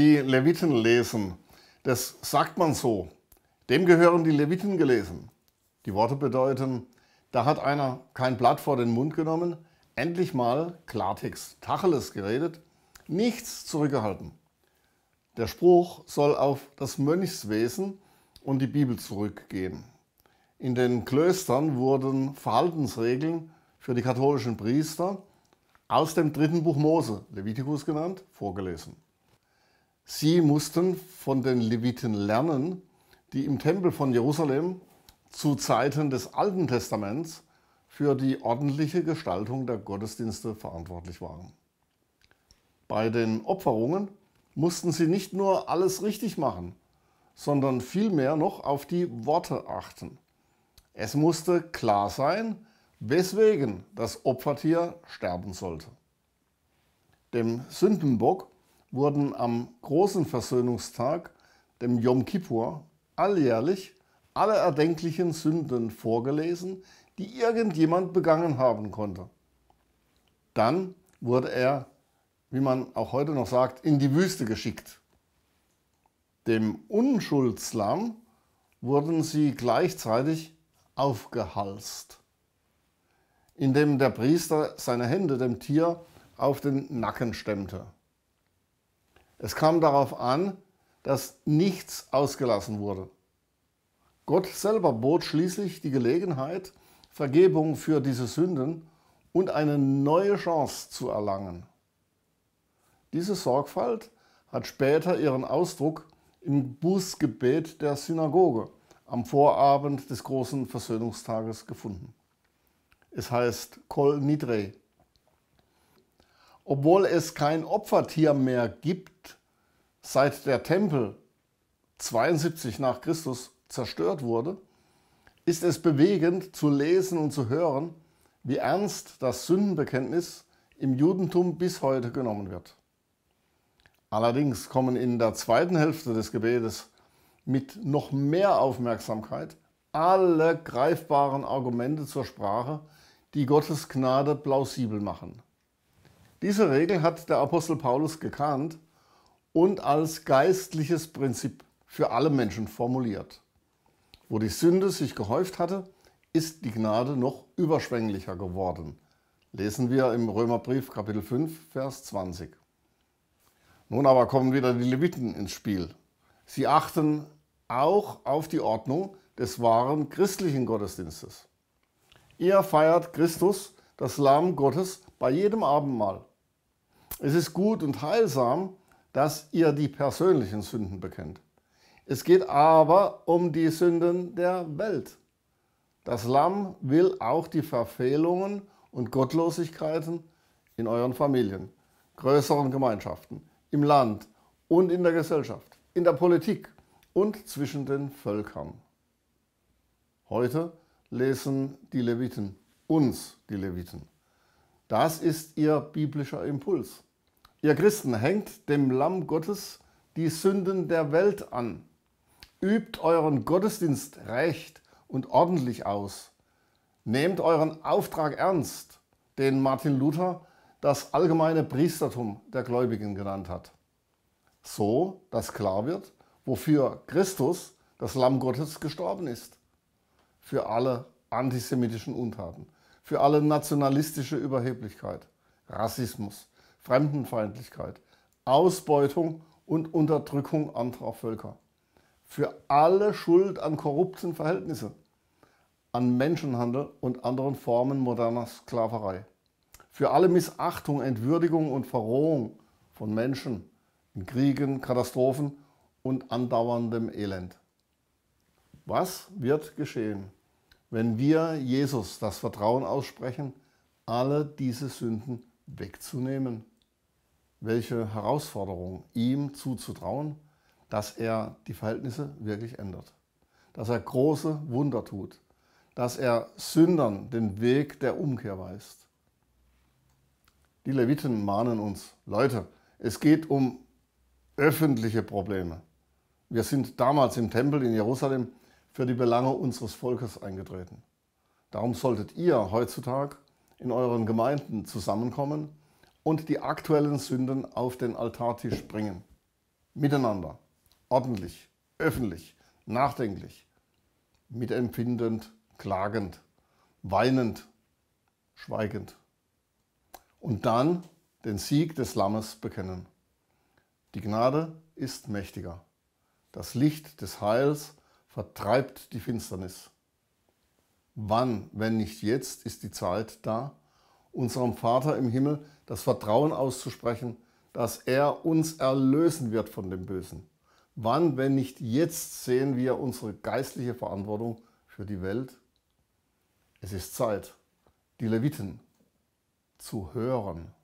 die Leviten lesen. Das sagt man so. Dem gehören die Leviten gelesen. Die Worte bedeuten, da hat einer kein Blatt vor den Mund genommen, endlich mal Klartext, Tacheles geredet, nichts zurückgehalten. Der Spruch soll auf das Mönchswesen und die Bibel zurückgehen. In den Klöstern wurden Verhaltensregeln für die katholischen Priester aus dem dritten Buch Mose, Levitikus genannt, vorgelesen. Sie mussten von den Leviten lernen, die im Tempel von Jerusalem zu Zeiten des Alten Testaments für die ordentliche Gestaltung der Gottesdienste verantwortlich waren. Bei den Opferungen mussten sie nicht nur alles richtig machen, sondern vielmehr noch auf die Worte achten. Es musste klar sein, weswegen das Opfertier sterben sollte. Dem Sündenbock wurden am großen Versöhnungstag, dem Yom Kippur, alljährlich alle erdenklichen Sünden vorgelesen, die irgendjemand begangen haben konnte. Dann wurde er, wie man auch heute noch sagt, in die Wüste geschickt. Dem Unschuldslamm wurden sie gleichzeitig aufgehalst, indem der Priester seine Hände dem Tier auf den Nacken stemmte. Es kam darauf an, dass nichts ausgelassen wurde. Gott selber bot schließlich die Gelegenheit, Vergebung für diese Sünden und eine neue Chance zu erlangen. Diese Sorgfalt hat später ihren Ausdruck im Bußgebet der Synagoge am Vorabend des großen Versöhnungstages gefunden. Es heißt Kol Nidre, obwohl es kein Opfertier mehr gibt, seit der Tempel 72 nach Christus zerstört wurde, ist es bewegend zu lesen und zu hören, wie ernst das Sündenbekenntnis im Judentum bis heute genommen wird. Allerdings kommen in der zweiten Hälfte des Gebetes mit noch mehr Aufmerksamkeit alle greifbaren Argumente zur Sprache, die Gottes Gnade plausibel machen. Diese Regel hat der Apostel Paulus gekannt und als geistliches Prinzip für alle Menschen formuliert. Wo die Sünde sich gehäuft hatte, ist die Gnade noch überschwänglicher geworden. Lesen wir im Römerbrief Kapitel 5, Vers 20. Nun aber kommen wieder die Leviten ins Spiel. Sie achten auch auf die Ordnung des wahren christlichen Gottesdienstes. Ihr feiert Christus, das Lamm Gottes, bei jedem Abendmahl. Es ist gut und heilsam, dass ihr die persönlichen Sünden bekennt. Es geht aber um die Sünden der Welt. Das Lamm will auch die Verfehlungen und Gottlosigkeiten in euren Familien, größeren Gemeinschaften, im Land und in der Gesellschaft, in der Politik und zwischen den Völkern. Heute lesen die Leviten uns die Leviten. Das ist ihr biblischer Impuls. Ihr Christen hängt dem Lamm Gottes die Sünden der Welt an. Übt euren Gottesdienst recht und ordentlich aus. Nehmt euren Auftrag ernst, den Martin Luther das allgemeine Priestertum der Gläubigen genannt hat. So, dass klar wird, wofür Christus, das Lamm Gottes, gestorben ist. Für alle antisemitischen Untaten, für alle nationalistische Überheblichkeit, Rassismus, Fremdenfeindlichkeit, Ausbeutung und Unterdrückung anderer Völker. Für alle Schuld an korrupten Verhältnissen, an Menschenhandel und anderen Formen moderner Sklaverei. Für alle Missachtung, Entwürdigung und Verrohung von Menschen in Kriegen, Katastrophen und andauerndem Elend. Was wird geschehen, wenn wir Jesus das Vertrauen aussprechen, alle diese Sünden zu wegzunehmen? Welche Herausforderung ihm zuzutrauen, dass er die Verhältnisse wirklich ändert? Dass er große Wunder tut? Dass er Sündern den Weg der Umkehr weist? Die Leviten mahnen uns, Leute, es geht um öffentliche Probleme. Wir sind damals im Tempel in Jerusalem für die Belange unseres Volkes eingetreten. Darum solltet ihr heutzutage in euren Gemeinden zusammenkommen und die aktuellen Sünden auf den Altartisch bringen. Miteinander, ordentlich, öffentlich, nachdenklich, mitempfindend, klagend, weinend, schweigend. Und dann den Sieg des Lammes bekennen. Die Gnade ist mächtiger. Das Licht des Heils vertreibt die Finsternis. Wann, wenn nicht jetzt, ist die Zeit da, unserem Vater im Himmel das Vertrauen auszusprechen, dass er uns erlösen wird von dem Bösen? Wann, wenn nicht jetzt, sehen wir unsere geistliche Verantwortung für die Welt? Es ist Zeit, die Leviten zu hören.